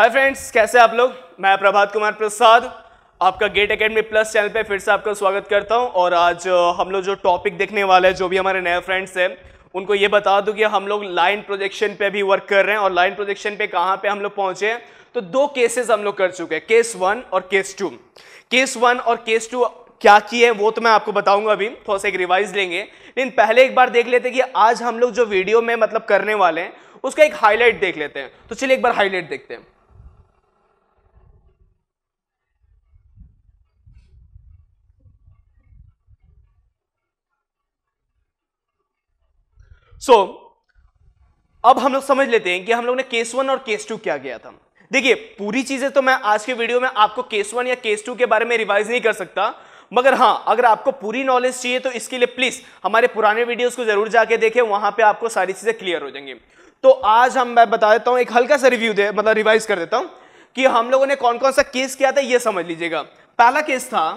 Hi friends कैसे आप लोग मैं प्रभात कुमार प्रसाद आपका गेट अकेडमी प्लस चैनल पे फिर से आपका स्वागत करता हूं और आज हम लोग जो टॉपिक देखने वाले हैं जो भी हमारे नए फ्रेंड्स हैं उनको ये बता दूं कि हम लोग लाइन प्रोजेक्शन पे भी वर्क कर रहे हैं और लाइन प्रोजेक्शन पे कहाँ पे हम लोग पहुंचे हैं तो दो केसेस हम लोग कर चुके हैं केस वन और केस टू केस वन और केस टू क्या किए वो तो मैं आपको बताऊंगा अभी थोड़ा सा एक रिवाइज लेंगे लेकिन पहले एक बार देख लेते हैं कि आज हम लोग जो वीडियो में मतलब करने वाले हैं उसका एक हाईलाइट देख लेते हैं तो चलिए एक बार हाईलाइट देखते हैं सो so, अब हम लोग समझ लेते हैं कि हम लोग ने केस वन और केस टू क्या किया था देखिए पूरी चीजें तो मैं आज के वीडियो में आपको केस वन या केस टू के बारे में रिवाइज नहीं कर सकता मगर हाँ अगर आपको पूरी नॉलेज चाहिए तो इसके लिए प्लीज हमारे पुराने वीडियोस को जरूर जाके देखें वहां पे आपको सारी चीजें क्लियर हो जाएंगी तो आज हम मैं बता देता हूँ एक हल्का सा रिव्यू दे मतलब रिवाइज कर देता हूँ कि हम लोगों ने कौन कौन सा केस किया था ये समझ लीजिएगा पहला केस था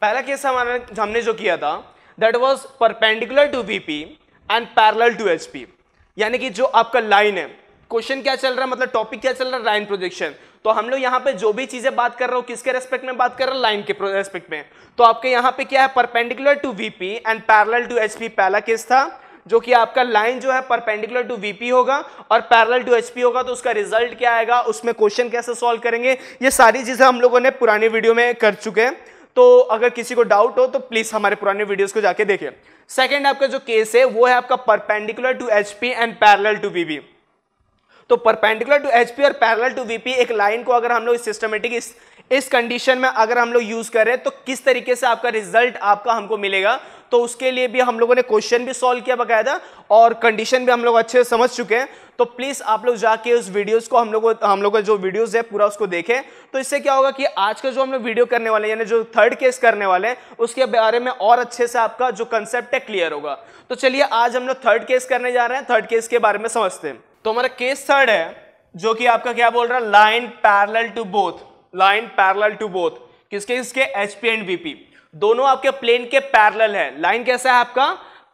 पहला केस हमारा हमने जो किया था that was perpendicular to VP and parallel to P यानी कि जो आपका लाइन है क्वेश्चन क्या चल रहा है मतलब टॉपिक क्या चल रहा है लाइन प्रोजेक्शन तो हम लोग यहाँ पे जो भी चीजें बात कर रहे हो किसके रेस्पेक्ट में बात कर रहे हो लाइन के रेस्पेक्ट में तो आपके यहाँ पे क्या है perpendicular to VP and parallel to H पहला केस था जो कि आपका लाइन जो है परपेंडिकुलर टू वीपी होगा और पैरल टू एचपी होगा तो उसका रिजल्ट क्या आएगा उसमें क्वेश्चन कैसे सॉल्व करेंगे ये सारी चीजें हम लोगों ने पुराने वीडियो में कर चुके हैं तो अगर किसी को डाउट हो तो प्लीज हमारे पुराने वीडियोज को जाके देखें सेकेंड आपका जो केस है वो है आपका perpendicular to H and parallel to V तो परपेंडिकुलर टू एच और पैरल टू वी एक लाइन को अगर हम लोग सिस्टमेटिक इस इस कंडीशन में अगर हम लोग यूज करें तो किस तरीके से आपका रिजल्ट आपका हमको मिलेगा तो उसके लिए भी हम लोगों ने क्वेश्चन भी सॉल्व किया बकायदा और कंडीशन भी हम लोग अच्छे से समझ चुके हैं तो प्लीज आप लोग जाके उस वीडियोस को हम लोग हम लोग का जो वीडियोस है पूरा उसको देखें तो इससे क्या होगा कि आज का जो हम लोग वीडियो करने वाले यानी जो थर्ड केस करने वाले हैं उसके बारे में और अच्छे से आपका जो कंसेप्ट है क्लियर होगा तो चलिए आज हम लोग थर्ड केस करने जा रहे हैं थर्ड केस के बारे में समझते हैं तो हमारा केस थर्ड है जो कि आपका क्या बोल रहा है line parallel to both line parallel to both किसके किसके एचपी एंड बीपी दोनों आपके प्लेन के पैरल है लाइन कैसा है आपका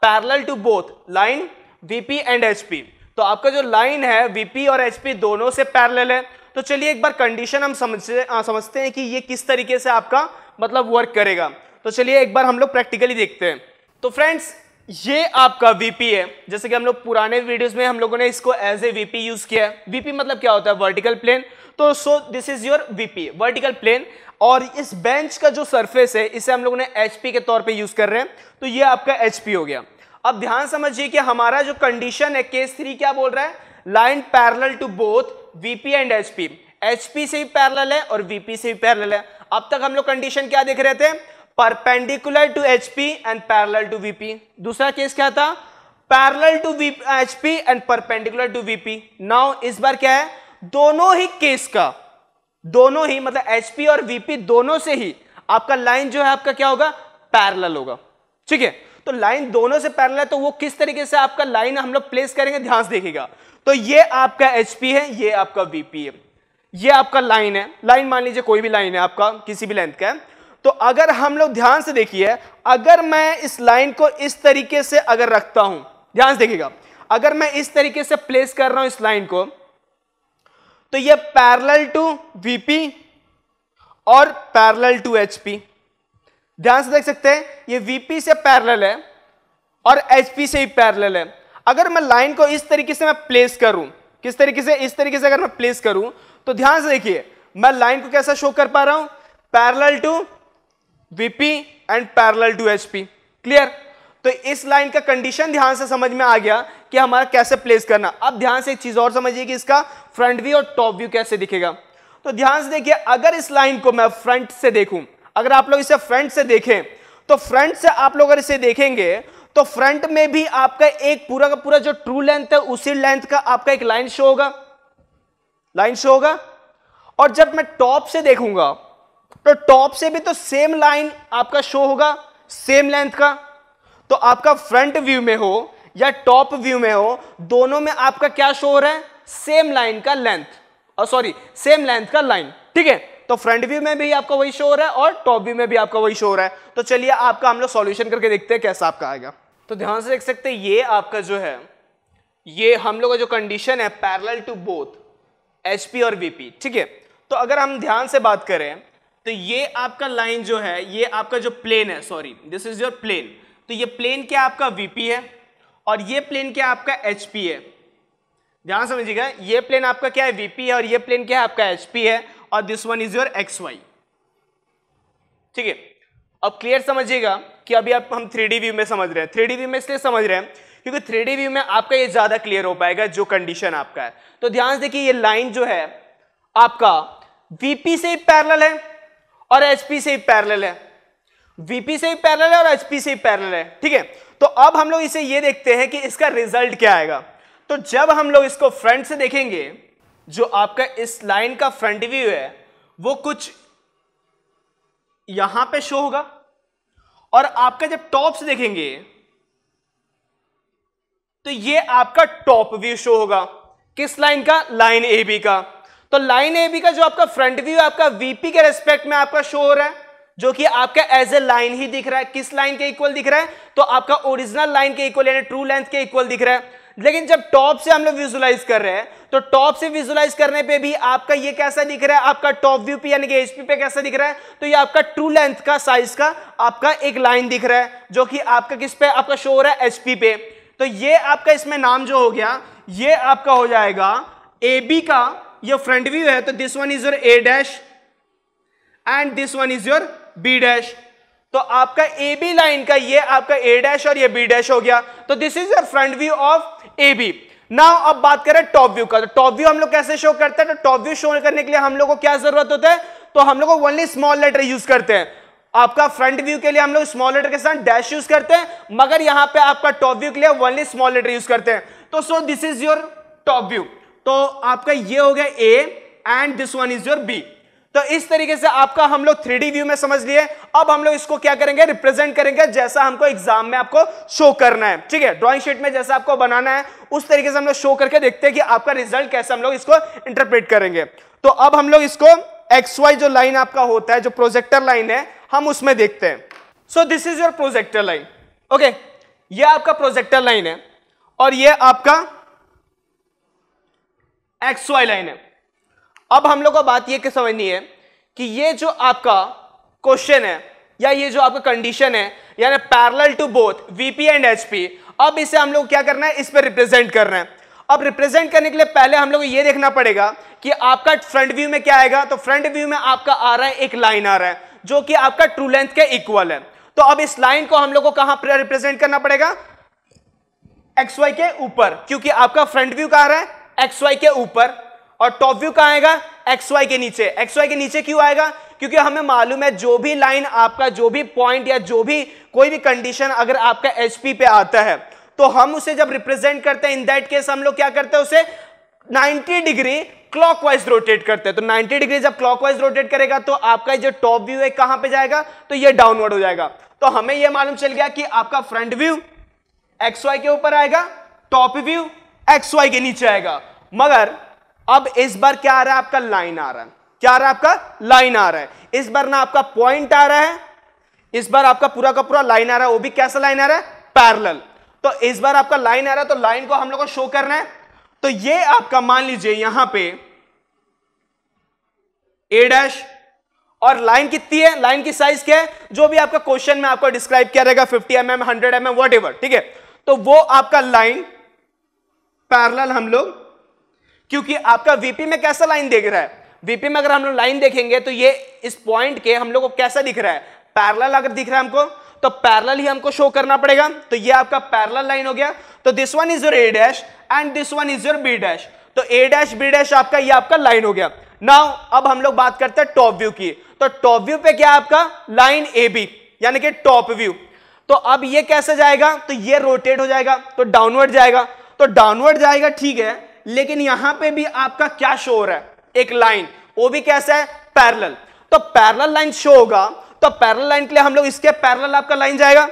parallel to both line VP and HP तो आपका जो लाइन है वीपी और एचपी दोनों से पैरेलल है तो चलिए एक बार कंडीशन हम समझते समझते हैं कि ये किस तरीके से आपका मतलब वर्क करेगा तो चलिए एक बार हम लोग प्रैक्टिकली देखते हैं तो फ्रेंड्स ये आपका वीपी है जैसे कि हम लोग पुराने वीडियोस में हम लोगों ने इसको एज ए वीपी यूज किया है वीपी मतलब क्या होता है वर्टिकल प्लेन तो so this is your VP vertical plane और इस बेंच का जो सरफेस है इसे हम लोगों ने एचपी के तौर पे यूज कर रहे हैं तो ये आपका एचपी हो गया अब ध्यान समझिए कि हमारा जो कंडीशन है केस थ्री क्या बोल रहा है line parallel to both VP and HP HP से भी पैरेलल है और वीपी से भी पैरेलल है अब तक हम लोग कंडीशन क्या देख रहे थे perpendicular to HP and parallel to VP दूसरा केस क्या था parallel to HP and perpendicular to VP now इस बार क्या है दोनों ही केस का दोनों ही मतलब एचपी और वीपी दोनों से ही आपका लाइन जो है आपका क्या होगा पैरल होगा ठीक है तो लाइन दोनों से पैरल है तो वो किस तरीके से आपका लाइन हम लोग प्लेस करेंगे ध्यान से देखिएगा तो ये आपका एच है ये आपका वीपी है ये आपका लाइन है लाइन मान लीजिए कोई भी लाइन है आपका किसी भी लेंथ का है तो अगर हम लोग ध्यान से देखिए अगर मैं इस लाइन को इस तरीके से अगर रखता हूं ध्यान से देखिएगा अगर मैं इस तरीके से प्लेस कर रहा हूं इस लाइन को तो ये पैरेलल टू वीपी और पैरेलल टू एचपी ध्यान से देख सकते हैं ये वीपी से पैरेलल है और एचपी से ही पैरेलल है अगर मैं लाइन को इस तरीके से मैं प्लेस करूं किस तरीके से इस तरीके से अगर मैं प्लेस करूं तो ध्यान से देखिए मैं लाइन को कैसा शो कर पा रहा हूं parallel to VP and parallel to HP clear तो इस लाइन का कंडीशन ध्यान से समझ में आ गया कि हमारा कैसे प्लेस करना अब ध्यान से एक चीज और समझिए कि इसका फ्रंट व्यू और टॉप व्यू कैसे दिखेगा तो ध्यान से देखिए अगर इस लाइन को मैं फ्रंट से देखूं अगर आप लोग इसे फ्रंट से देखें तो फ्रंट से आप लोग अगर इसे देखेंगे तो फ्रंट में भी आपका एक पूरा का पूरा जो ट्रू लेंथ है उसी लेंथ का आपका एक लाइन शो होगा लाइन शो होगा और जब मैं टॉप से देखूंगा तो टॉप से भी तो सेम लाइन आपका शो होगा सेम लेंथ का तो आपका फ्रंट व्यू में हो या टॉप व्यू में हो दोनों में आपका क्या शो हो रहा है सेम लाइन का लेंथ सॉरी सेम लेंथ का लाइन ठीक है तो फ्रंट व्यू में भी आपका वही शो हो रहा है और टॉप व्यू में भी आपका वही शो हो रहा है तो चलिए आपका हम लोग सोल्यूशन करके देखते हैं कैसा आपका आएगा तो ध्यान से देख सकते ये आपका जो है ये हम लोग का जो कंडीशन है पैरल टू बोथ एच और वीपी ठीक है तो अगर हम ध्यान से बात करें तो ये आपका लाइन जो है ये आपका जो प्लेन है sorry this is your plane तो ये प्लेन क्या आपका वीपी है और ये प्लेन क्या आपका एचपी है ध्यान समझिएगा ये प्लेन आपका क्या है वीपी है और ये प्लेन क्या है आपका एचपी है और this one is your X Y ठीक है अब क्लियर समझिएगा कि अभी आप हम थ्री व्यू में समझ रहे हैं थ्री व्यू में इसलिए समझ रहे हैं क्योंकि थ्री व्यू में आपका ये ज़्यादा क्लियर हो पाएगा जो कंडीशन आपका है तो ध्यान से देखिए ये लाइन जो है आपका वीपी से पैरल है और एचपी से पैरल है वीपी से पैरल है और एचपी से पैरल है ठीक है तो अब हम लोग इसे ये देखते हैं कि इसका रिजल्ट क्या आएगा तो जब हम लोग इसको फ्रंट से देखेंगे जो आपका इस लाइन का फ्रंट व्यू है वो कुछ यहां पे शो होगा और आपका जब टॉप से देखेंगे तो ये आपका टॉप व्यू शो होगा किस लाइन का लाइन ए बी का तो लाइन ए बी का जो आपका फ्रंट व्यू है आपका वीपी के रेस्पेक्ट में आपका शो हो रहा है जो कि आपका एज ए लाइन ही दिख रहा है किस लाइन के इक्वल दिख रहा है तो आपका ओरिजिनल लाइन के इक्वल यानी ट्रू लेंथ के इक्वल दिख रहा है लेकिन जब टॉप से हम लोग विजुलाइज कर रहे हैं तो टॉप से विजुलाइज करने पे भी आपका ये कैसा दिख रहा है आपका टॉप व्यू पे यानी कि एचपी पे कैसा दिख रहा है तो ये आपका ट्रू लेंथ का साइज का आपका एक लाइन दिख रहा है जो कि आपका किस पे आपका शो हो रहा है एचपी पे तो ये आपका इसमें नाम जो हो गया ये आपका हो जाएगा ए बी का यह फ्रंट व्यू है तो this one is your A dash and this one is your B dash तो आपका ए बी लाइन का ये आपका ए डैश और ये बी डैश हो गया तो this is your front view of A B now अब बात करें टॉप व्यू का तो टॉप व्यू हम लोग कैसे शो करते हैं तो टॉप व्यू शो करने के लिए हम लोग को क्या जरूरत होता है तो हम लोग ओनली स्मॉल लेटर यूज करते हैं आपका फ्रंट व्यू के लिए हम लोग स्मॉल लेटर के साथ डैश यूज करते हैं मगर यहां पे आपका टॉप व्यू के लिए ओनली स्मॉल लेटर यूज करते हैं तो so this is your top view तो आपका ये हो गया A and this one is your B तो इस तरीके से आपका हम लोग थ्री व्यू में समझ लिए अब हम लोग इसको क्या करेंगे रिप्रेजेंट करेंगे जैसा हमको एग्जाम में आपको शो करना है ठीक है ड्रॉइंग शीट में जैसा आपको बनाना है उस तरीके से हम लोग शो करके देखते हैं कि आपका रिजल्ट कैसे हम लोग इसको इंटरप्रेट करेंगे तो अब हम लोग इसको एक्स वाई जो लाइन आपका होता है जो प्रोजेक्टर लाइन है हम उसमें देखते हैं so this is your projector line okay ये आपका प्रोजेक्टर लाइन है और ये आपका एक्स वाई लाइन है अब हम लोग को बात यह समझनी है कि ये जो आपका क्वेश्चन है या ये जो आपका कंडीशन है यानी parallel to both VP and HP अब इसे हम लोग क्या करना है इस पर रिप्रेजेंट करना है अब रिप्रेजेंट करने के लिए पहले हम लोग ये देखना पड़ेगा कि आपका फ्रंट व्यू में क्या आएगा तो फ्रंट व्यू में आपका आ रहा है एक लाइन आ रहा है जो कि आपका ट्रू लेंथ के इक्वल है तो अब इस लाइन को हम लोग को कहां पर रिप्रेजेंट करना पड़ेगा एक्स वाई के ऊपर क्योंकि आपका फ्रंट व्यू कहा रहा है एक्स वाई के ऊपर और टॉप व्यू कहा आएगा एक्स वाई के नीचे एक्स वाई के नीचे क्यों आएगा क्योंकि हमें मालूम है जो भी लाइन आपका जो भी पॉइंट या जो भी कोई भी कंडीशन अगर आपका एचपी पे आता है तो हम उसे जब रिप्रेजेंट करते हैं इन दैट केस हम लोग क्या करते हैं उसे 90 डिग्री क्लॉकवाइज रोटेट करते हैं तो 90 डिग्री जब क्लॉकवाइज रोटेट करेगा तो आपका जो टॉप व्यू है कहां पे जाएगा तो ये डाउनवर्ड हो जाएगा तो हमें ये मालूम चल गया कि आपका फ्रंट व्यू एक्स वाई के ऊपर आएगा टॉप व्यू एक्स वाई के नीचे आएगा मगर अब इस बार क्या आ रहा है आपका लाइन आ रहा है क्या आ रहा है आपका लाइन आ रहा है इस बार ना आपका पॉइंट आ रहा है इस बार आपका पूरा का पूरा लाइन आ रहा है वो भी कैसा लाइन आ रहा है पैरल तो इस बार आपका लाइन आ रहा है तो लाइन को हम लोग को शो करना है तो ये आपका मान लीजिए यहां पे ए डैश और लाइन कितनी है लाइन की साइज क्या है जो भी आपका क्वेश्चन में आपको डिस्क्राइब किया रहेगा 50 M M hundred M M what ठीक है तो वो आपका लाइन पैरल हम लोग क्योंकि आपका वीपी में कैसा लाइन देख रहा है वीपी में अगर हम लोग लाइन देखेंगे तो ये इस पॉइंट के हम लोग को कैसा दिख रहा है पैरल अगर दिख रहा है हमको तो पैरल ही हमको शो करना पड़ेगा तो ये आपका पैरल लाइन हो गया तो this one is your A dash and this one is your B dash तो ए डैश बी डैश आपका ये आपका लाइन हो गया नाउ अब हम लोग बात करते हैं टॉप व्यू की तो टॉप व्यू पे क्या आपका लाइन ए बी यानी कि टॉप व्यू तो अब ये कैसे जाएगा तो ये रोटेट हो जाएगा तो डाउनवर्ड जाएगा तो डाउनवर्ड जाएगा ठीक है लेकिन यहां पे भी आपका क्या शो हो रहा है एक लाइन वो भी कैसा है पैरल तो पैरल लाइन शो होगा तो पैरल लाइन के लिए हम लोग इसके पैरल आपका लाइन जाएगा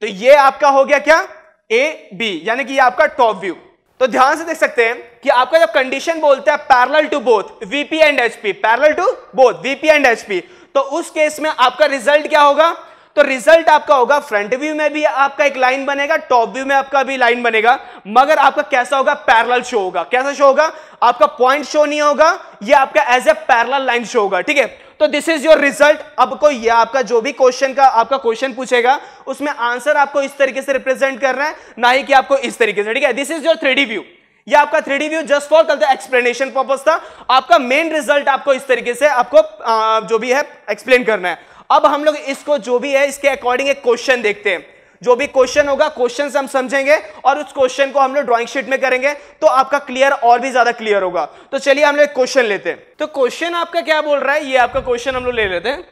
तो ये आपका हो गया क्या ए बी यानी कि ये आपका टॉप व्यू तो ध्यान से देख सकते हैं कि आपका जब कंडीशन बोलता है parallel to both VP and HP parallel to both VP and HP तो उस केस में आपका रिजल्ट क्या होगा तो रिजल्ट आपका होगा फ्रंट व्यू में भी आपका एक लाइन बनेगा टॉप व्यू में आपका भी लाइन बनेगा मगर आपका कैसा होगा पैरल शो होगा कैसा शो होगा आपका पॉइंट शो नहीं होगा ये आपका as a parallel line show होगा ठीक है तो दिस इज योर रिजल्ट आपको ये आपका जो भी क्वेश्चन का आपका क्वेश्चन पूछेगा उसमें आंसर आपको इस तरीके से रिप्रेजेंट करना है ना ही कि आपको इस तरीके से ठीक है this is your three view ये आपका थ्री व्यू जस्ट फॉर कल एक्सप्लेनेशन तो पर्पज था आपका मेन रिजल्ट आपको इस तरीके से आपको आ, जो भी है एक्सप्लेन करना है अब हम लोग इसको जो भी है इसके अकॉर्डिंग एक क्वेश्चन देखते हैं जो भी क्वेश्चन होगा क्वेश्चन हम समझेंगे और उस क्वेश्चन को हम लोग ड्रॉइंग शीट में करेंगे तो आपका क्लियर और भी ज्यादा क्लियर होगा तो चलिए हम लोग एक क्वेश्चन लेते हैं तो क्वेश्चन आपका क्या बोल रहा है ये आपका क्वेश्चन हम लोग ले लेते हैं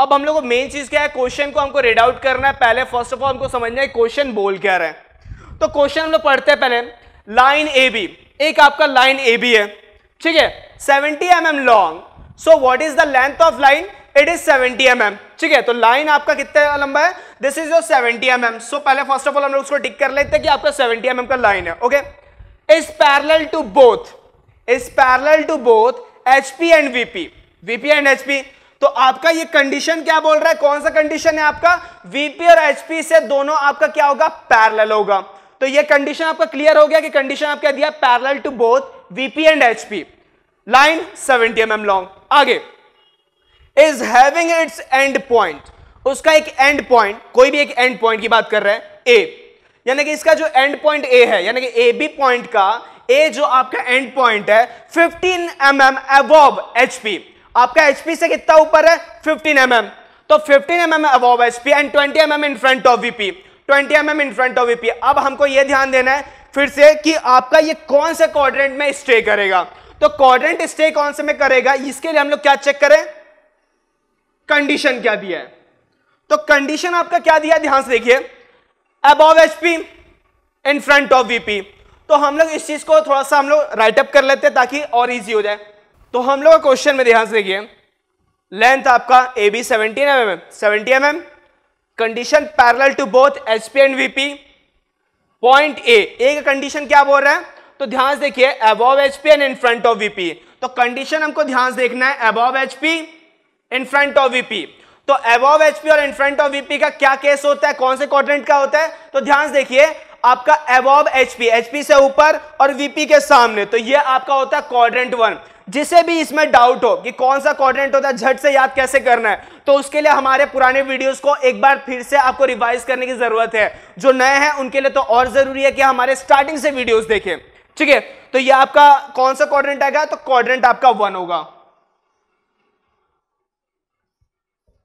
अब हम लोग को मेन चीज क्या है क्वेश्चन को हमको रीड आउट करना है पहले फर्स्ट ऑफ ऑल हमको समझना है क्वेश्चन बोल क्या रहा है तो क्वेश्चन हम लोग पढ़ते हैं पहले लाइन ए बी एक आपका लाइन ए बी है ठीक है seventy M M long so what is the length of line it is 70 M mm, ठीक है तो लाइन आपका कितना लंबा है this is your 70 M mm. So so, पहले फर्स्ट ऑफ ऑल हम लोग उसको टिक कर लेते हैं कि आपका 70 एम mm का लाइन है okay is parallel to both is parallel to both HP and VP VP and HP तो आपका ये कंडीशन क्या बोल रहा है कौन सा कंडीशन है आपका वीपी और एचपी से दोनों आपका क्या होगा पैरेलल होगा तो ये कंडीशन आपका क्लियर हो गया कि कंडीशन आप क्या दिया parallel to both VP and HP line 70 M mm long आगे is having its end point उसका एक एंड पॉइंट कोई भी एक एंड पॉइंट की बात कर रहे हैं ए यानी कि इसका जो एंड पॉइंट ए है यानी कि ए बी पॉइंट का ए जो आपका एंड पॉइंट है 15 एम एम एवॉब एचपी आपका एचपी से कितना ऊपर है 15 एम mm. तो 15 M M above HP and 20 M M in front of VP 20 M M in front of VP अब हमको यह ध्यान देना है फिर से कि आपका ये कौन से क्वाड्रेंट में स्टे करेगा तो क्वाड्रेंट स्टे कौन से में करेगा इसके लिए हम लोग क्या चेक करें कंडीशन क्या दिया है तो कंडीशन आपका क्या दिया ध्यान से देखिए above HP in front of VP तो हम लोग इस चीज को थोड़ा सा हम लोग राइटअप कर लेते हैं ताकि और इजी हो जाए तो हम लोग क्वेश्चन में ध्यान से देखिए लेंथ आपका A B seventeen M M seventy M M condition parallel to both H P and VP point A A का कंडीशन क्या बोल रहा है तो ध्यान से देखिए above H P and in front of VP तो कंडीशन हमको ध्यान से देखना है above H P in front of VP तो एबॉव एचपी और इन फ्रंट ऑफ वीपी का क्या केस होता है कौन से क्वाड्रेंट का होता है तो ध्यान से देखिए आपका एबॉव एचपी एचपी से ऊपर और वीपी के सामने तो ये आपका होता है क्वाड्रेंट वन जिसे भी इसमें डाउट हो कि कौन सा क्वाड्रेंट होता है झट से याद कैसे करना है तो उसके लिए हमारे पुराने वीडियोस को एक बार फिर से आपको रिवाइज करने की जरूरत है जो नए हैं उनके लिए तो और जरूरी है कि हमारे स्टार्टिंग से वीडियोस देखें ठीक है तो ये आपका कौन सा क्वाड्रेंट आएगा तो क्वाड्रेंट आपका वन होगा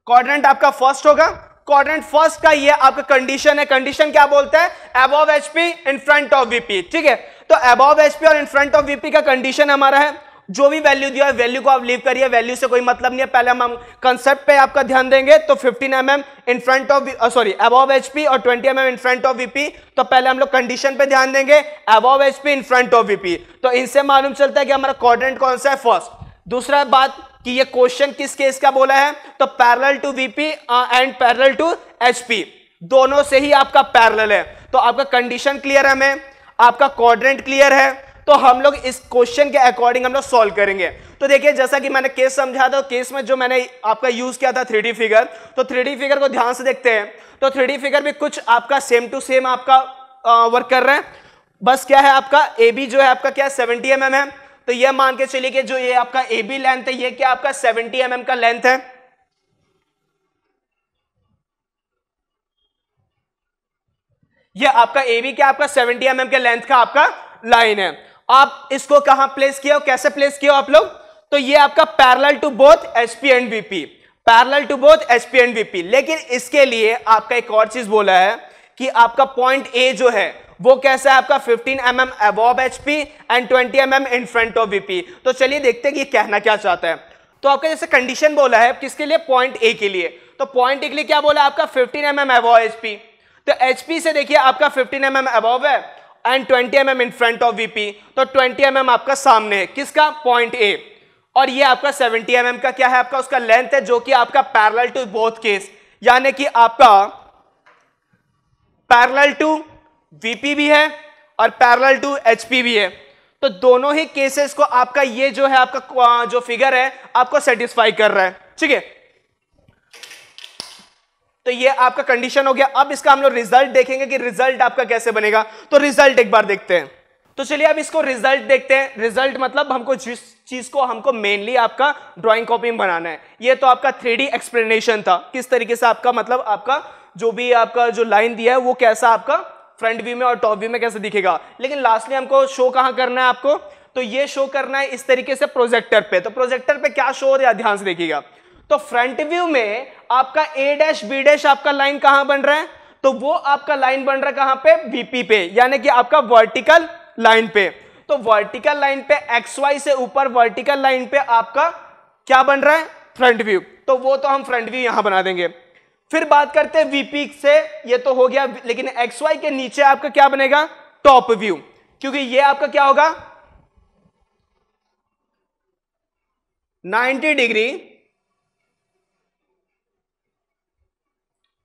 क्वाड्रेंट आपका फर्स्ट होगा क्वाड्रेंट फर्स्ट का ये आपका कंडीशन है कंडीशन क्या बोलते हैं above HP in front of VP ठीक है तो अबव एचपी और इन फ्रंट ऑफ वीपी का कंडीशन हमारा है जो भी वैल्यू दिया है वैल्यू को आप लीव करिए वैल्यू से कोई मतलब नहीं है पहले हम कंसेप्ट पे आपका ध्यान देंगे तो 15 M M in front of sorry above HP और 20 M M in front of VP तो पहले हम लोग कंडीशन पे ध्यान देंगे above HP in front of VP तो इनसे मालूम चलता है कि हमारा क्वाड्रेंट कौन सा है फर्स्ट दूसरा बात कि ये क्वेश्चन किस केस का बोला है तो parallel to VP and parallel to HP दोनों से ही आपका पैरेलल है तो आपका कंडीशन क्लियर है हमें आपका क्वाड्रेंट क्लियर है तो हम लोग इस क्वेश्चन के अकॉर्डिंग हम लोग सॉल्व करेंगे तो देखिए जैसा कि मैंने केस समझा था केस में जो मैंने आपका यूज किया था थ्री फिगर तो थ्री फिगर को ध्यान से देखते हैं तो थ्री फिगर में कुछ आपका सेम टू सेम आपका वर्क uh, कर रहे हैं बस क्या है आपका ए बी जो है आपका क्या है सेवेंटी एम mm है तो ये मान के चलिए कि जो ये आपका ए बी लेंथ है ये क्या आपका 70 एम mm का लेंथ है ये आपका ए बी क्या आपका 70 एम mm के लेंथ का आपका लाइन है आप इसको कहां प्लेस किया हो कैसे प्लेस किया हो आप लोग तो ये आपका parallel to both SP and VP parallel to both SP and VP लेकिन इसके लिए आपका एक और चीज बोला है कि आपका पॉइंट ए जो है वो कैसा है आपका 15 M M above HP and 20 M M in front of VP तो चलिए देखते हैं कि कहना क्या चाहता है तो आपका जैसे कंडीशन बोला है किसके लिए पॉइंट ए के लिए तो पॉइंट ए के लिए क्या बोला आपका fifteen M M above HP तो एचपी से देखिए आपका फिफ्टीन एम एम एबॉव है and twenty M M in front of VP तो ट्वेंटी एम एम आपका सामने है किसका पॉइंट ए और ये आपका 70 एम mm का क्या है आपका उसका लेंथ है जो कि आपका पैरल टू बोथ केस यानी कि आपका पैरल टू वीपी भी है और पैरल टू एचपी भी है तो दोनों ही केसेस को आपका ये जो है आपका जो फिगर है आपको सेटिस्फाई कर रहा है ठीक है तो ये आपका कंडीशन हो गया अब इसका हम लोग रिजल्ट देखेंगे कि रिजल्ट आपका कैसे बनेगा तो रिजल्ट एक बार देखते हैं तो चलिए अब इसको रिजल्ट देखते हैं रिजल्ट मतलब हमको जिस चीज को हमको मेनली आपका ड्राइंग कॉपी में बनाना है ये तो आपका थ्री एक्सप्लेनेशन था किस तरीके से आपका मतलब आपका जो भी आपका जो लाइन दिया है वो कैसा आपका फ्रंट व्यू में और टॉप व्यू में कैसे दिखेगा लेकिन लास्टली हमको शो कहाँ करना है आपको तो ये शो करना है इस तरीके से प्रोजेक्टर पे तो प्रोजेक्टर पे क्या शो हो रहा है ध्यान से देखिएगा तो फ्रंट व्यू में आपका ए डैश बी डैश आपका लाइन कहां बन रहा है तो वो आपका लाइन बन रहा है कहां पे बीपी पे यानी कि आपका वर्टिकल लाइन पे तो वर्टिकल लाइन पे एक्स वाई से ऊपर वर्टिकल लाइन पे आपका क्या बन रहा है फ्रंट व्यू तो वो तो हम फ्रंट व्यू यहां बना देंगे फिर बात करते हैं वीपी से ये तो हो गया लेकिन एक्स वाई के नीचे आपका क्या बनेगा टॉप व्यू क्योंकि ये आपका क्या होगा 90 डिग्री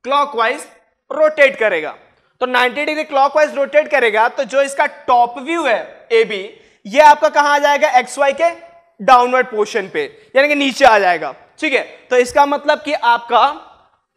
क्लॉकवाइज रोटेट करेगा तो 90 डिग्री क्लॉकवाइज रोटेट करेगा तो जो इसका टॉप व्यू है ए बी ये आपका कहां आ जाएगा एक्स वाई के डाउनवर्ड पोर्शन पे यानी कि नीचे आ जाएगा ठीक है तो इसका मतलब कि आपका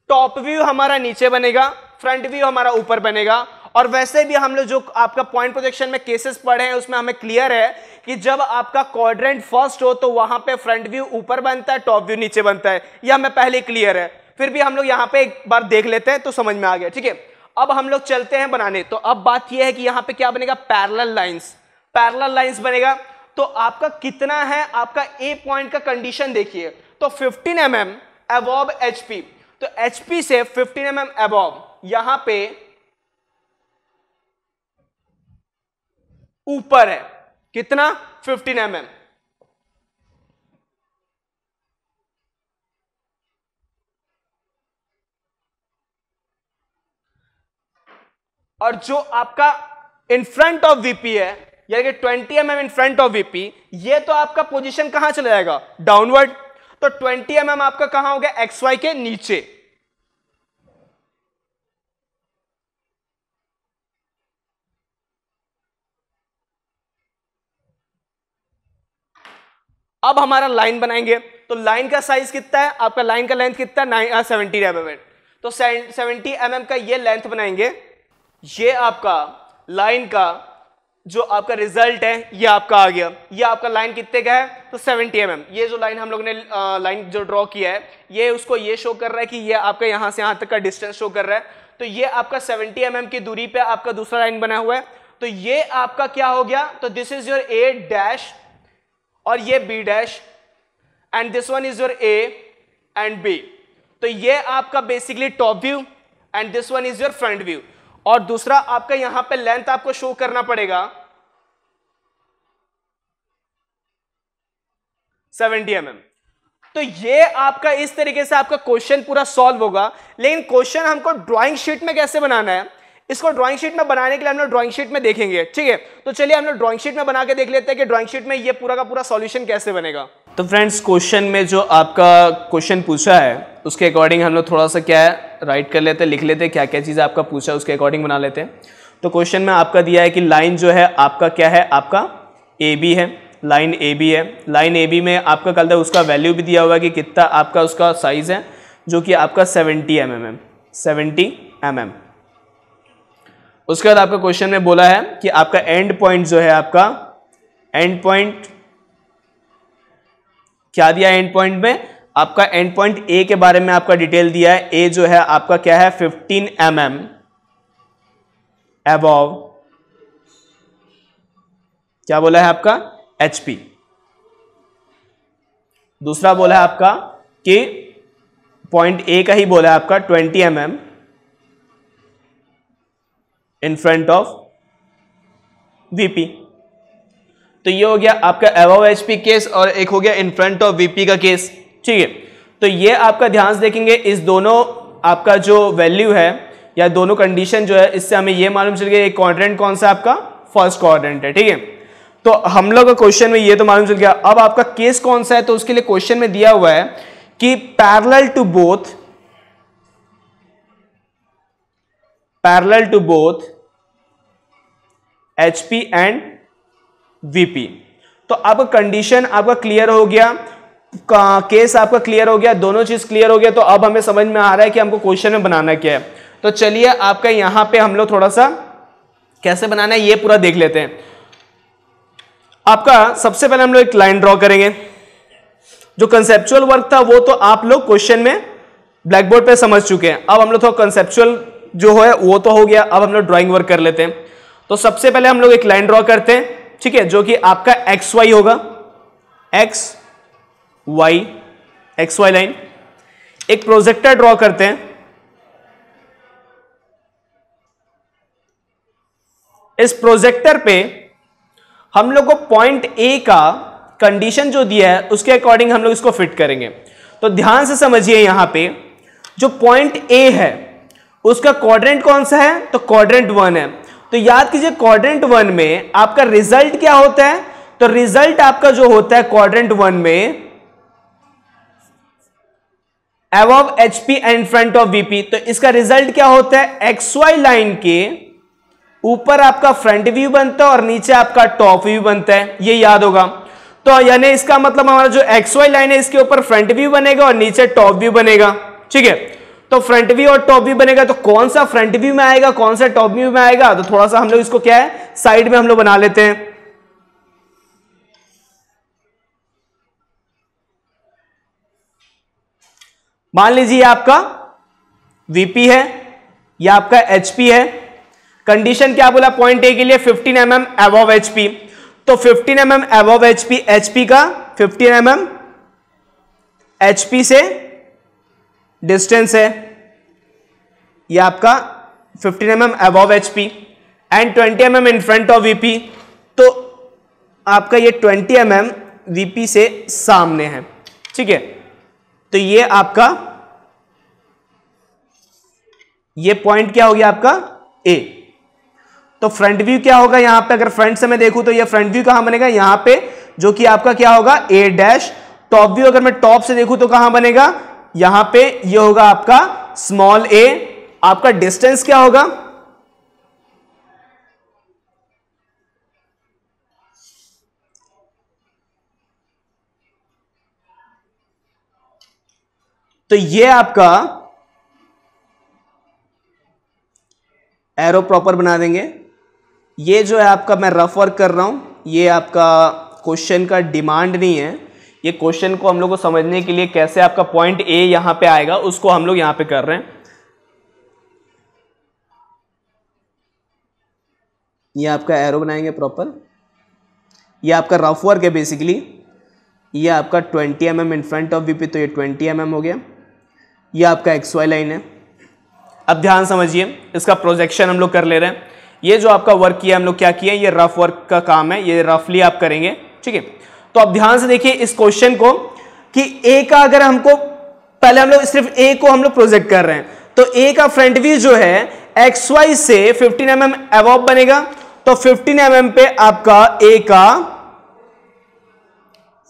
टॉप व्यू हमारा नीचे बनेगा फ्रंट व्यू हमारा ऊपर बनेगा और वैसे भी हम लोग जो आपका पॉइंट प्रोजेक्शन में केसेस पढ़े हैं उसमें हमें क्लियर है कि जब आपका क्वाड्रेंट फर्स्ट हो तो वहां पे फ्रंट व्यू ऊपर बनता है टॉप व्यू नीचे बनता है यह हमें पहले क्लियर है फिर भी हम लोग यहाँ पे एक बार देख लेते हैं तो समझ में आ गया ठीक है अब हम लोग चलते हैं बनाने तो अब बात यह है कि यहाँ पे क्या बनेगा पैरल लाइन्स पैरल लाइन्स बनेगा तो आपका कितना है आपका ए पॉइंट का कंडीशन देखिए तो fifteen M M above H तो एचपी से 15 एम एम एबॉव यहां पर ऊपर है कितना 15 एम एम और जो आपका इन फ्रंट ऑफ वीपी है यानी कि 20 M M in front of VP ये तो आपका पोजीशन कहां चला जाएगा डाउनवर्ड तो 20 एम mm आपका कहां हो गया एक्स वाई के नीचे अब हमारा लाइन बनाएंगे तो लाइन का साइज कितना है आपका लाइन का लेंथ कितना है सेवेंटी एम एम तो सेवेंटी एम mm का ये लेंथ बनाएंगे ये आपका लाइन का जो आपका रिजल्ट है ये आपका आ गया ये आपका लाइन कितने का है तो 70 एम mm. ये जो लाइन हम लोग ने लाइन जो ड्रॉ किया है ये उसको ये शो कर रहा है कि ये आपका यहाँ से यहाँ तक का डिस्टेंस शो कर रहा है तो ये आपका 70 एम mm की दूरी पे आपका दूसरा लाइन बना हुआ है तो ये आपका क्या हो गया तो this is your A dash और ये B dash and this one is your A and B तो ये आपका basically top view and this one is your front view और दूसरा आपका यहां पे लेंथ आपको शो करना पड़ेगा 70 एम mm. तो ये आपका इस तरीके से आपका क्वेश्चन पूरा सॉल्व होगा लेकिन क्वेश्चन हमको ड्राइंग शीट में कैसे बनाना है इसको ड्राइंग शीट में बनाने के लिए हम लोग ड्राइंग शीट में देखेंगे ठीक है तो चलिए हम लोग ड्राइंग शीट में बना के देख लेते हैं कि ड्राइंग शीट में ये पूरा का पूरा सॉल्यूशन कैसे बनेगा तो फ्रेंड्स क्वेश्चन में जो आपका क्वेश्चन पूछा है उसके अकॉर्डिंग हम लोग थोड़ा सा क्या है राइट कर लेते लिख लेते हैं क्या क्या चीज़ आपका पूछा है उसके अकॉर्डिंग बना लेते हैं तो क्वेश्चन में आपका दिया है कि लाइन जो है आपका क्या है आपका ए बी है लाइन ए बी है लाइन ए बी में आपका कल तक उसका वैल्यू भी दिया हुआ है कि कितना आपका उसका साइज़ है जो कि आपका seventy M M M seventy M M उसके बाद आपका क्वेश्चन में बोला है कि आपका एंड पॉइंट जो है आपका एंड पॉइंट क्या दिया एंड पॉइंट में आपका एंड पॉइंट ए के बारे में आपका डिटेल दिया है ए जो है आपका क्या है 15 एम एम एबव क्या बोला है आपका एच दूसरा बोला है आपका कि पॉइंट ए का ही बोला है आपका 20 M M in front of VP तो ये हो गया आपका एवव एचपी केस और एक हो गया इन फ्रंट ऑफ वीपी का केस ठीक है तो ये आपका ध्यान से देखेंगे इस दोनों आपका जो वैल्यू है या दोनों कंडीशन जो है इससे हमें ये मालूम चल गया एक क्वाड्रेंट कौन सा आपका फर्स्ट क्वाड्रेंट है ठीक है तो हम लोग का क्वेश्चन में ये तो मालूम चल गया अब आपका केस कौन सा है तो उसके लिए क्वेश्चन में दिया हुआ है कि parallel to both parallel to both HP and VP तो अब कंडीशन आपका क्लियर हो गया का, केस आपका क्लियर हो गया दोनों चीज क्लियर हो गया तो अब हमें समझ में आ रहा है कि हमको क्वेश्चन में बनाना क्या है तो चलिए आपका यहां पे हम लोग थोड़ा सा कैसे बनाना है ये पूरा देख लेते हैं आपका सबसे पहले हम लोग एक लाइन ड्रॉ करेंगे जो कंसेप्चुअल वर्क था वो तो आप लोग क्वेश्चन में ब्लैक बोर्ड पर समझ चुके हैं अब हम लोग थोड़ा कंसेप्चुअल जो है वो तो हो गया अब हम लोग ड्राइंग वर्क कर लेते हैं तो सबसे पहले हम लोग एक लाइन ड्रॉ करते हैं ठीक है जो कि आपका एक्स वाई होगा X Y X Y line एक प्रोजेक्टर ड्रॉ करते हैं इस प्रोजेक्टर पे हम लोग को पॉइंट ए का कंडीशन जो दिया है उसके अकॉर्डिंग हम लोग इसको फिट करेंगे तो ध्यान से समझिए यहां पे जो पॉइंट ए है उसका क्वाड्रेंट कौन सा है तो क्वाड्रेंट वन है तो याद कीजिए क्वाड्रेंट वन में आपका रिजल्ट क्या होता है तो रिजल्ट आपका जो होता है क्वाड्रेंट वन में above HP and front of VP तो इसका रिजल्ट क्या होता है एक्स वाई लाइन के ऊपर आपका फ्रंट व्यू बनता है और नीचे आपका टॉप व्यू बनता है ये याद होगा तो यानी इसका मतलब हमारा जो एक्स वाई लाइन है इसके ऊपर फ्रंट व्यू बनेगा और नीचे टॉप व्यू बनेगा ठीक है तो फ्रंट व्यू और टॉप व्यू बनेगा तो कौन सा फ्रंट व्यू में आएगा कौन सा टॉप व्यू में आएगा तो थोड़ा सा हम लोग इसको क्या है साइड में हम लोग बना लेते हैं मान लीजिए आपका वीपी है या आपका एचपी है कंडीशन क्या बोला पॉइंट ए के लिए 15 एम एम एवॉव एचपी तो 15 M M above HP HP का 15 एम एम एचपी से डिस्टेंस है ये आपका 15 M M above H P and 20 M M in front of VP तो आपका ये 20 एम एम वीपी से सामने है ठीक है तो ये आपका ये पॉइंट क्या हो गया आपका ए तो फ्रंट व्यू क्या होगा यहां पे अगर फ्रंट से मैं देखूं तो ये फ्रंट व्यू कहां बनेगा यहां पे जो कि आपका क्या होगा ए डैश टॉप व्यू अगर मैं टॉप से देखूं तो कहां बनेगा यहां पे ये होगा आपका स्मॉल ए आपका डिस्टेंस क्या होगा तो ये आपका एरो प्रॉपर बना देंगे ये जो है आपका मैं रफ वर्क कर रहा हूं ये आपका क्वेश्चन का डिमांड नहीं है ये क्वेश्चन को हम लोग को समझने के लिए कैसे आपका पॉइंट ए यहां पे आएगा उसको हम लोग यहां पे कर रहे हैं ये आपका एरो बनाएंगे प्रॉपर ये आपका रफ वर्क है बेसिकली ये आपका 20 M M in front of VP तो ये 20 एम mm हो गया ये आपका एक्स वाई लाइन है अब ध्यान समझिए इसका प्रोजेक्शन हम लोग कर ले रहे हैं ये जो आपका वर्क किया हम लोग क्या किया ये रफ वर्क का काम है ये रफली आप करेंगे ठीक है तो अब ध्यान से देखिए इस क्वेश्चन को कि ए का अगर हमको पहले हम लोग सिर्फ ए को हम लोग प्रोजेक्ट कर रहे हैं तो ए का फ्रंट व्यू जो है एक्स वाई से 15 एम एम बनेगा तो 15 एम mm पे आपका ए का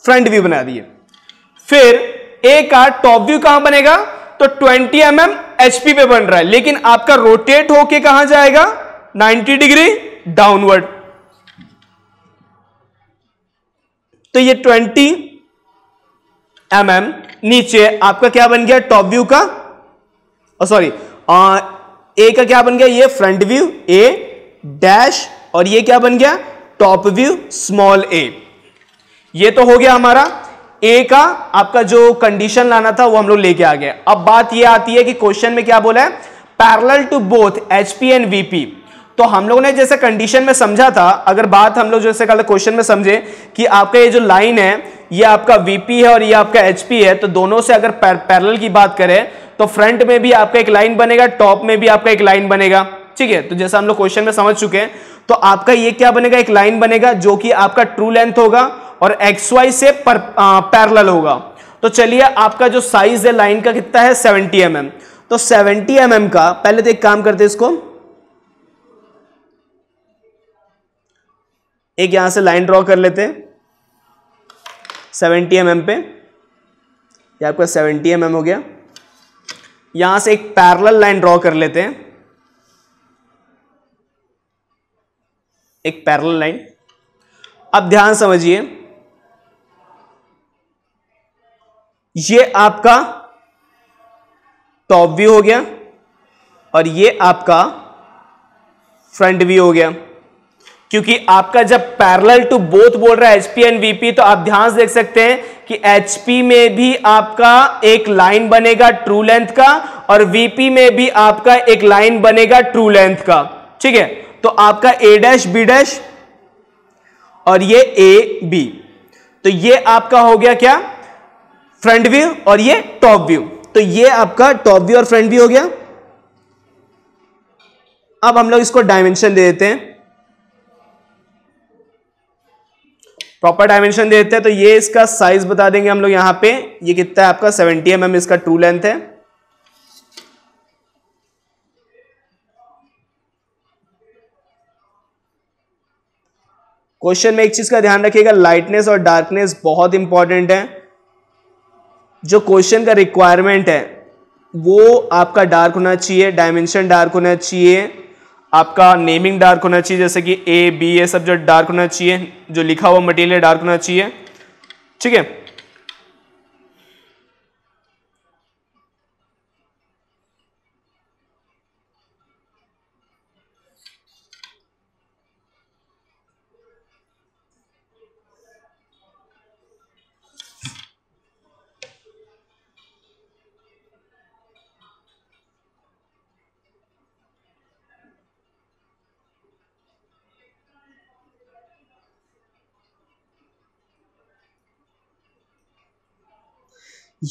फ्रंट व्यू बना दिए फिर ए का टॉप व्यू कहां बनेगा तो 20 एम एम एचपी पे बन रहा है लेकिन आपका रोटेट होके कहा जाएगा 90 डिग्री डाउनवर्ड तो ये 20 एम mm नीचे आपका क्या बन गया टॉप व्यू का सॉरी ए का क्या बन गया ये फ्रंट व्यू ए डैश और ये क्या बन गया टॉप व्यू स्मॉल ए ये तो हो गया हमारा ए का आपका जो कंडीशन लाना था वो हम लोग लेके आ गए अब बात ये आती है कि क्वेश्चन में क्या बोला है parallel to both HP and VP तो हम लोगों ने जैसे कंडीशन में समझा था अगर बात हम लोग जैसे कल क्वेश्चन में समझे कि आपका ये जो लाइन है ये आपका वीपी है और ये आपका एचपी है तो दोनों से अगर पैरल की बात करें तो फ्रंट में भी आपका एक लाइन बनेगा टॉप में भी आपका एक लाइन बनेगा ठीक है तो जैसा हम लोग क्वेश्चन में समझ चुके हैं तो आपका ये क्या बनेगा एक लाइन बनेगा जो कि आपका ट्रू लेंथ होगा और एक्स वाई से पैरल होगा तो चलिए आपका जो साइज है लाइन का कितना है सेवेंटी एम mm. तो सेवेंटी एम mm का पहले तो एक काम करते इसको एक यहां से लाइन ड्रॉ कर लेते हैं सेवेंटी एम mm पे ये आपका 70 एम mm हो गया यहां से एक पैरेलल लाइन ड्रॉ कर लेते हैं एक पैरेलल लाइन अब ध्यान समझिए ये आपका टॉप व्यू हो गया और ये आपका फ्रंट व्यू हो गया क्योंकि आपका जब पैरेलल टू बोथ बोल रहा है एचपी एंड वीपी तो आप ध्यान से देख सकते हैं कि एचपी में भी आपका एक लाइन बनेगा ट्रू लेंथ का और वीपी में भी आपका एक लाइन बनेगा ट्रू लेंथ का ठीक है तो आपका ए डैश बी डैश और ये ए बी तो ये आपका हो गया क्या फ्रंट व्यू और ये टॉप व्यू तो ये आपका टॉप व्यू और फ्रंट व्यू हो गया अब हम लोग इसको डायमेंशन दे देते हैं प्रॉपर डायमेंशन देते हैं तो ये इसका साइज बता देंगे हम लोग यहाँ पे ये कितना है आपका 70 एम mm इसका टू लेंथ है क्वेश्चन में एक चीज का ध्यान रखिएगा लाइटनेस और डार्कनेस बहुत इंपॉर्टेंट है जो क्वेश्चन का रिक्वायरमेंट है वो आपका डार्क होना चाहिए डायमेंशन डार्क होना चाहिए आपका नेमिंग डार्क होना चाहिए जैसे कि A B A subject dark होना चाहिए जो लिखा हुआ मटेरियल डार्क होना चाहिए ठीक है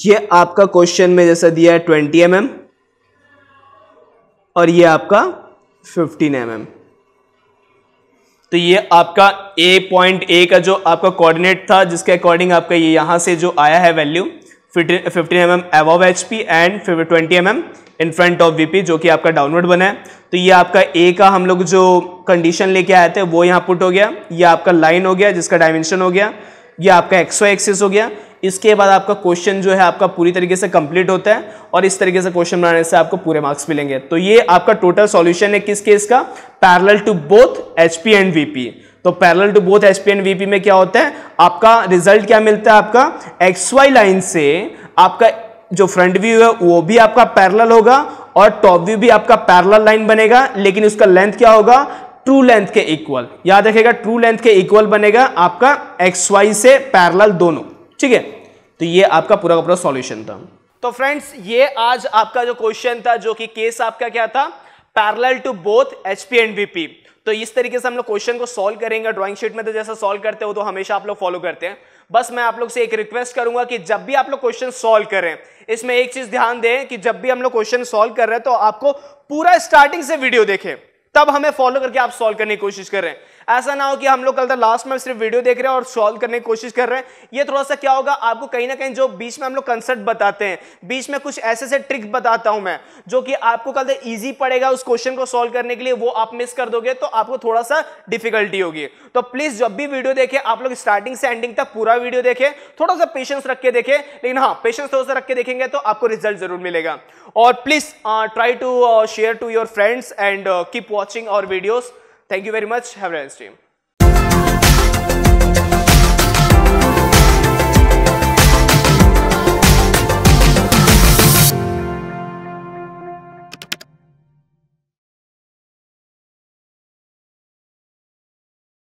ये आपका क्वेश्चन में जैसा दिया है ट्वेंटी एम mm, और ये आपका फिफ्टीन एम mm. तो ये आपका ए पॉइंट ए का जो आपका कोऑर्डिनेट था जिसके अकॉर्डिंग आपका ये यहां से जो आया है value fifteen M M above H P and twenty M M in front of V जो कि आपका डाउनवर्ड बना है तो ये आपका ए का हम लोग जो कंडीशन लेके आए थे वो यहाँ पुट हो गया ये आपका लाइन हो गया जिसका डायमेंशन हो गया ये आपका एक्सो एक्सिस हो गया इसके बाद आपका क्वेश्चन जो है आपका पूरी तरीके से कंप्लीट होता है और इस तरीके से क्वेश्चन बनाने से आपको पूरे मार्क्स मिलेंगे तो ये आपका टोटल सॉल्यूशन है किस केस का parallel to both HP and VP तो parallel to both HP and VP में क्या होता है आपका रिजल्ट क्या मिलता है आपका एक्स वाई लाइन से आपका जो फ्रंट व्यू है वो भी आपका पैरल होगा और टॉप व्यू भी आपका पैरल लाइन बनेगा लेकिन उसका लेंथ क्या होगा ट्रू लेंथ के इक्वल याद रखेगा ट्रू लेंथ के इक्वल बनेगा आपका एक्स वाई से पैरल दोनों ठीक है तो ये आपका पूरा का पूरा सॉल्यूशन था तो फ्रेंड्स ये आज आपका जो क्वेश्चन था जो कि केस आपका क्या था parallel to both HP and BP तो इस तरीके से हम लोग क्वेश्चन को सॉल्व करेंगे ड्राइंग शीट में तो जैसा सॉल्व करते हो तो हमेशा आप लोग फॉलो करते हैं बस मैं आप लोग से एक रिक्वेस्ट करूंगा कि जब भी आप लोग क्वेश्चन सॉल्व करें इसमें एक चीज ध्यान दें कि जब भी हम लोग क्वेश्चन सॉल्व कर रहे हैं तो आपको पूरा स्टार्टिंग से वीडियो देखें तब हमें फॉलो करके आप सॉल्व करने की कोशिश कर रहे हैं ऐसा ना हो कि हम लोग कल तक तो लास्ट में सिर्फ वीडियो देख रहे हैं और सॉल्व करने की कोशिश कर रहे हैं ये थोड़ा सा क्या होगा आपको कहीं ना कहीं जो बीच में हम लोग कंसेप्ट बताते हैं बीच में कुछ ऐसे ऐसे ट्रिक बताता हूं मैं जो कि आपको कल तक तो ईजी पड़ेगा उस क्वेश्चन को सॉल्व करने के लिए वो आप मिस कर दोगे तो आपको थोड़ा सा डिफिकल्टी होगी तो प्लीज जब भी वीडियो देखें आप लोग स्टार्टिंग से एंडिंग तक पूरा वीडियो देखें थोड़ा सा पेशेंस रख के देखे लेकिन हाँ पेशेंस थोड़ा सा रख के देखेंगे तो आपको रिजल्ट जरूर मिलेगा और please try to share to your friends and keep watching और videos Thank you very much. Have a nice day.